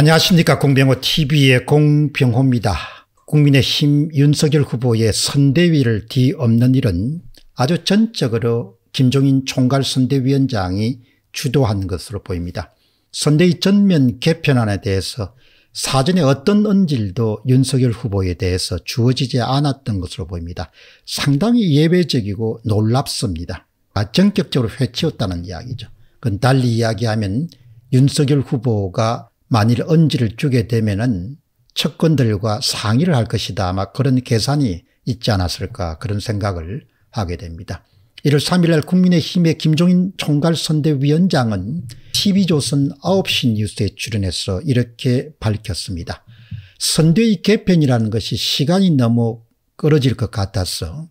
안녕하십니까 공병호 tv의 공병호입니다. 국민의힘 윤석열 후보의 선대위를 뒤엎는 일은 아주 전적으로 김종인 총괄선대위원장이 주도한 것으로 보입니다. 선대위 전면 개편안에 대해서 사전에 어떤 언질도 윤석열 후보에 대해서 주어지지 않았던 것으로 보입니다. 상당히 예외적이고 놀랍습니다. 아, 전격적으로 회치웠다는 이야기죠. 그건 달리 이야기하면 윤석열 후보가 만일 언지를 주게 되면은 척근들과 상의를 할 것이다. 아마 그런 계산이 있지 않았을까 그런 생각을 하게 됩니다. 1월 3일날 국민의힘의 김종인 총괄선대위원장은 TV조선 9시 뉴스에 출연해서 이렇게 밝혔습니다. 선대위 개편이라는 것이 시간이 너무 끌어질 것 같아서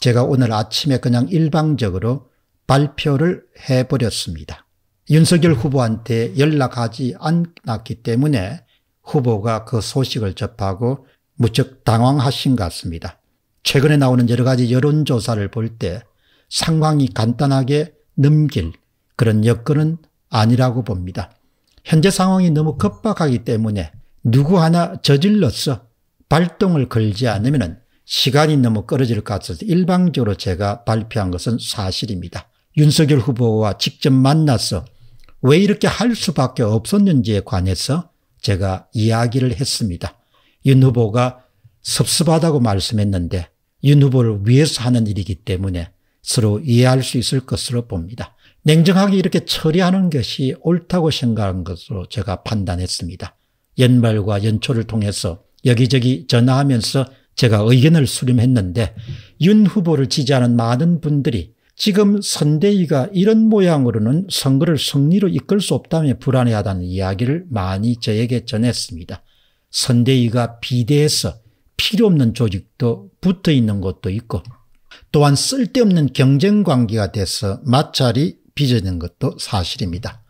제가 오늘 아침에 그냥 일방적으로 발표를 해버렸습니다. 윤석열 후보한테 연락하지 않았기 때문에 후보가 그 소식을 접하고 무척 당황하신 것 같습니다. 최근에 나오는 여러 가지 여론조사를 볼 때 상황이 간단하게 넘길 그런 여건은 아니라고 봅니다. 현재 상황이 너무 급박하기 때문에 누구 하나 저질러서 발동을 걸지 않으면 시간이 너무 끌어질 것 같아서 일방적으로 제가 발표한 것은 사실입니다. 윤석열 후보와 직접 만나서 왜 이렇게 할 수밖에 없었는지에 관해서 제가 이야기를 했습니다. 윤 후보가 섭섭하다고 말씀했는데 윤 후보를 위해서 하는 일이기 때문에 서로 이해할 수 있을 것으로 봅니다. 냉정하게 이렇게 처리하는 것이 옳다고 생각한 것으로 제가 판단했습니다. 연말과 연초를 통해서 여기저기 전화하면서 제가 의견을 수렴했는데 윤 후보를 지지하는 많은 분들이 지금 선대위가 이런 모양으로는 선거를 승리로 이끌 수 없다며 불안해하다는 이야기를 많이 저에게 전했습니다. 선대위가 비대해서 필요 없는 조직도 붙어 있는 것도 있고 또한 쓸데없는 경쟁 관계가 돼서 마찰이 빚어진 것도 사실입니다.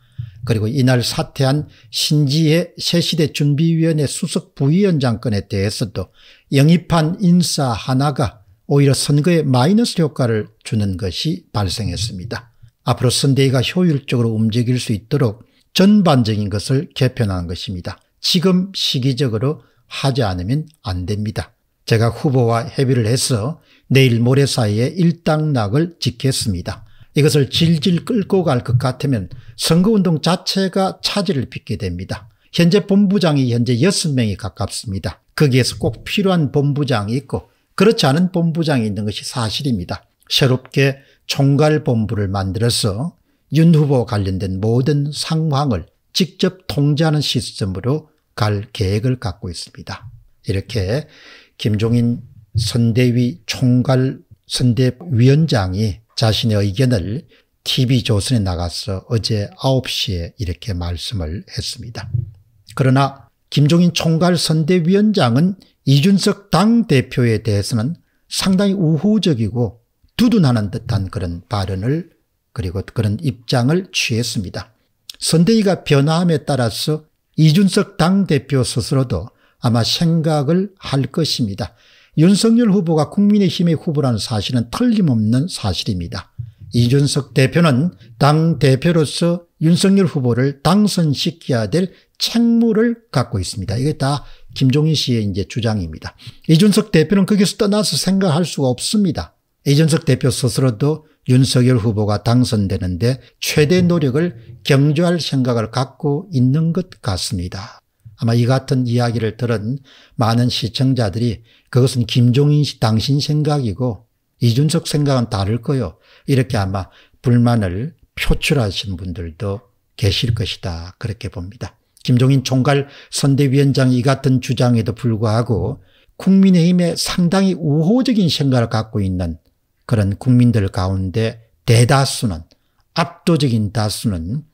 그리고 이날 사퇴한 신지혜 새시대 준비위원회 수석 부위원장건에 대해서도 영입한 인사 하나가 오히려 선거에 마이너스 효과를 주는 것이 발생했습니다. 앞으로 선대위가 효율적으로 움직일 수 있도록 전반적인 것을 개편하는 것입니다. 지금 시기적으로 하지 않으면 안 됩니다. 제가 후보와 협의를 해서 내일 모레 사이에 일당락을 지켰습니다 이것을 질질 끌고 갈 것 같으면 선거운동 자체가 차질을 빚게 됩니다. 현재 본부장이 현재 6명이 가깝습니다. 거기에서 꼭 필요한 본부장이 있고 그렇지 않은 본부장이 있는 것이 사실입니다. 새롭게 총괄본부를 만들어서 윤 후보 관련된 모든 상황을 직접 통제하는 시스템으로 갈 계획을 갖고 있습니다. 이렇게 김종인 선대위 총괄 선대위원장이 자신의 의견을 TV조선에 나가서 어제 9시에 이렇게 말씀을 했습니다. 그러나 김종인 총괄 선대위원장은 이준석 당대표에 대해서는 상당히 우호적이고 두둔하는 듯한 그런 발언을 그리고 그런 입장을 취했습니다. 선대위가 변화함에 따라서 이준석 당대표 스스로도 아마 생각을 할 것입니다. 윤석열 후보가 국민의힘의 후보라는 사실은 틀림없는 사실입니다. 이준석 대표는 당대표로서 윤석열 후보를 당선시켜야 될 책무를 갖고 있습니다. 이게 다 김종인 씨의 이제 주장입니다. 이준석 대표는 거기서 떠나서 생각할 수가 없습니다. 이준석 대표 스스로도 윤석열 후보가 당선되는데 최대 노력을 경조할 생각을 갖고 있는 것 같습니다. 아마 이 같은 이야기를 들은 많은 시청자들이 그것은 김종인 씨 당신 생각이고 이준석 생각은 다를 거요. 이렇게 아마 불만을 표출하신 분들도 계실 것이다 그렇게 봅니다. 김종인 총괄 선대위원장이 같은 주장에도 불구하고 국민의힘에 상당히 우호적인 생각을 갖고 있는 그런 국민들 가운데 대다수는 압도적인 다수는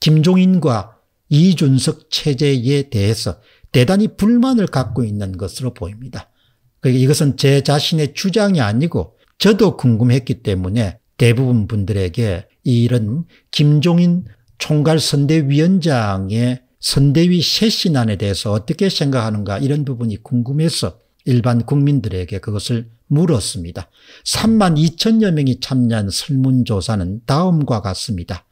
김종인과 이준석 체제에 대해서 대단히 불만을 갖고 있는 것으로 보입니다. 그러니까 이것은 제 자신의 주장이 아니고 저도 궁금했기 때문에 대부분 분들에게 일은 김종인 총괄 선대위원장의 선대위 쇄신안에 대해서 어떻게 생각하는가 이런 부분이 궁금해서 일반 국민들에게 그것을 물었습니다. 3만 2천여 명이 참여한 설문조사는 다음과 같습니다.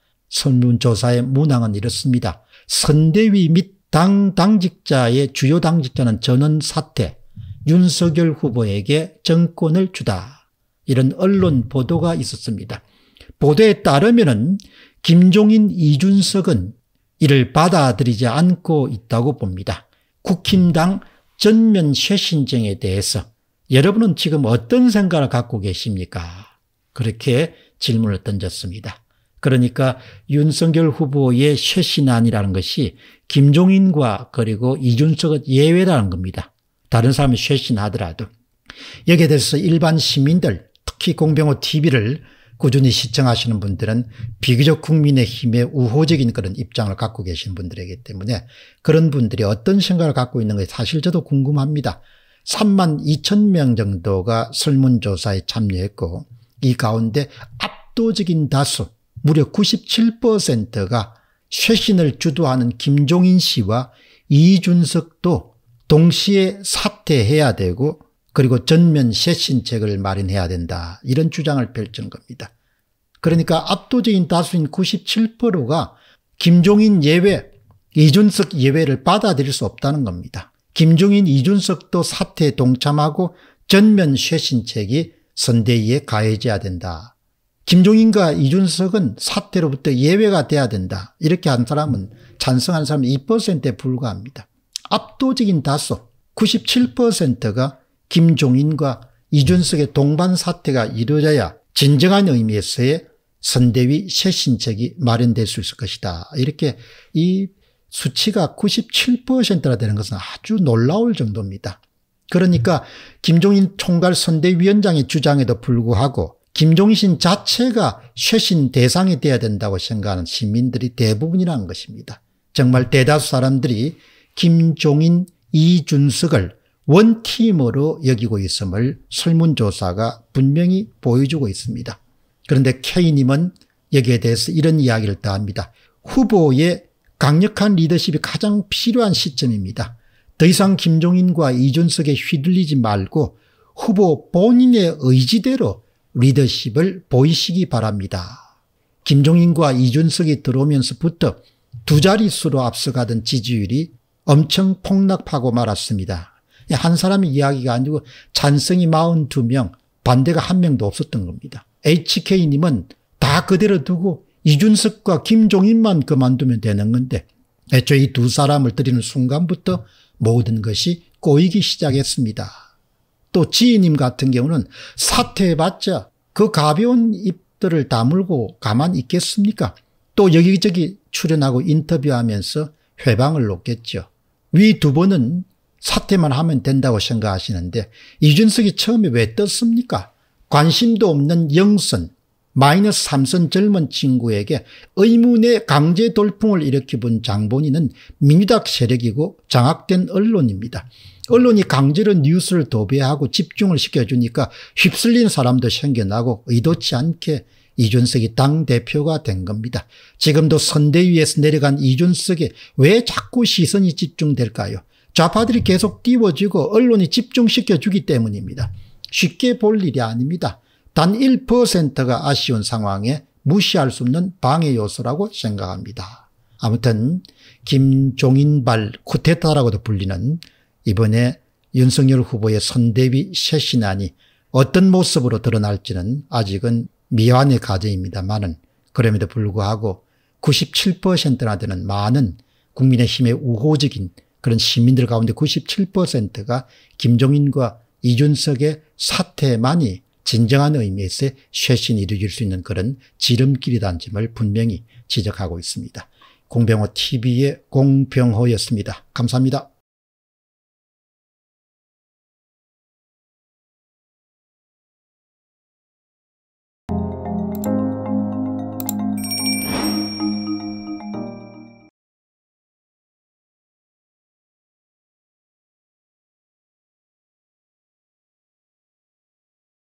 설문조사의 문항은 이렇습니다. 선대위 및 당 당직자의 주요 당직자는 전원 사퇴, 윤석열 후보에게 정권을 주다. 이런 언론 보도가 있었습니다. 보도에 따르면 김종인, 이준석은 이를 받아들이지 않고 있다고 봅니다. 국힘당 전면 쇄신쟁에 대해서 여러분은 지금 어떤 생각을 갖고 계십니까? 그렇게 질문을 던졌습니다. 그러니까 윤석열 후보의 쇄신안이라는 것이 김종인과 그리고 이준석은 예외라는 겁니다. 다른 사람이 쇄신하더라도. 여기에 대해서 일반 시민들 특히 공병호 TV를 꾸준히 시청하시는 분들은 비교적 국민의힘의 우호적인 그런 입장을 갖고 계신 분들이기 때문에 그런 분들이 어떤 생각을 갖고 있는지 사실 저도 궁금합니다. 3만 2천 명 정도가 설문조사에 참여했고 이 가운데 압도적인 다수 무려 97%가 쇄신을 주도하는 김종인 씨와 이준석도 동시에 사퇴해야 되고 그리고 전면 쇄신책을 마련해야 된다 이런 주장을 펼친 겁니다. 그러니까 압도적인 다수인 97%가 김종인 예외 이준석 예외를 받아들일 수 없다는 겁니다. 김종인 이준석도 사태에 동참하고 전면 쇄신책이 선대위에 가해져야 된다. 김종인과 이준석은 사태로부터 예외가 돼야 된다. 이렇게 한 사람은 찬성한 사람은 2%에 불과합니다. 압도적인 다수 97%가 김종인과 이준석의 동반 사태가 이루어져야 진정한 의미에서의 선대위 쇄신책이 마련될 수 있을 것이다. 이렇게 이 수치가 97%라 되는 것은 아주 놀라울 정도입니다. 그러니까 김종인 총괄 선대위원장의 주장에도 불구하고 김종신 자체가 쇄신 대상이 돼야 된다고 생각하는 시민들이 대부분이라는 것입니다. 정말 대다수 사람들이 김종인, 이준석을 원팀으로 여기고 있음을 설문조사가 분명히 보여주고 있습니다. 그런데 K님은 여기에 대해서 이런 이야기를 더합니다. 후보의 강력한 리더십이 가장 필요한 시점입니다. 더 이상 김종인과 이준석에 휘둘리지 말고 후보 본인의 의지대로 리더십을 보이시기 바랍니다. 김종인과 이준석이 들어오면서부터 두 자릿수로 앞서가던 지지율이 엄청 폭락하고 말았습니다. 한 사람의 이야기가 아니고 찬성이 42명, 반대가 한 명도 없었던 겁니다. HK님은 다 그대로 두고 이준석과 김종인만 그만두면 되는 건데 애초에 이 두 사람을 들이는 순간부터 모든 것이 꼬이기 시작했습니다. 또 지희님 같은 경우는 사퇴해봤자 그 가벼운 입들을 다물고 가만 있겠습니까? 또 여기저기 출연하고 인터뷰하면서 회방을 놓겠죠. 위 두 번은 사퇴만 하면 된다고 생각하시는데 이준석이 처음에 왜 떴습니까? 관심도 없는 영선 마이너스 3선 젊은 친구에게 의문의 강제 돌풍을 일으켜본 장본인은 민주당 세력이고 장악된 언론입니다. 언론이 강제로 뉴스를 도배하고 집중을 시켜주니까 휩쓸린 사람도 생겨나고 의도치 않게 이준석이 당대표가 된 겁니다. 지금도 선대위에서 내려간 이준석에 왜 자꾸 시선이 집중될까요? 좌파들이 계속 띄워지고 언론이 집중시켜주기 때문입니다. 쉽게 볼 일이 아닙니다. 단 1%가 아쉬운 상황에 무시할 수 없는 방해 요소라고 생각합니다. 아무튼 김종인발 쿠데타라고도 불리는 이번에 윤석열 후보의 선대위 쇄신안이 어떤 모습으로 드러날지는 아직은 미완의 과제입니다만은 그럼에도 불구하고 97%나 되는 많은 국민의힘의 우호적인 그런 시민들 가운데 97%가 김종인과 이준석의 사태만이 진정한 의미에서 쇄신이 이루어질 수 있는 그런 지름길이라는 점을 분명히 지적하고 있습니다. 공병호 TV의 공병호였습니다. 감사합니다.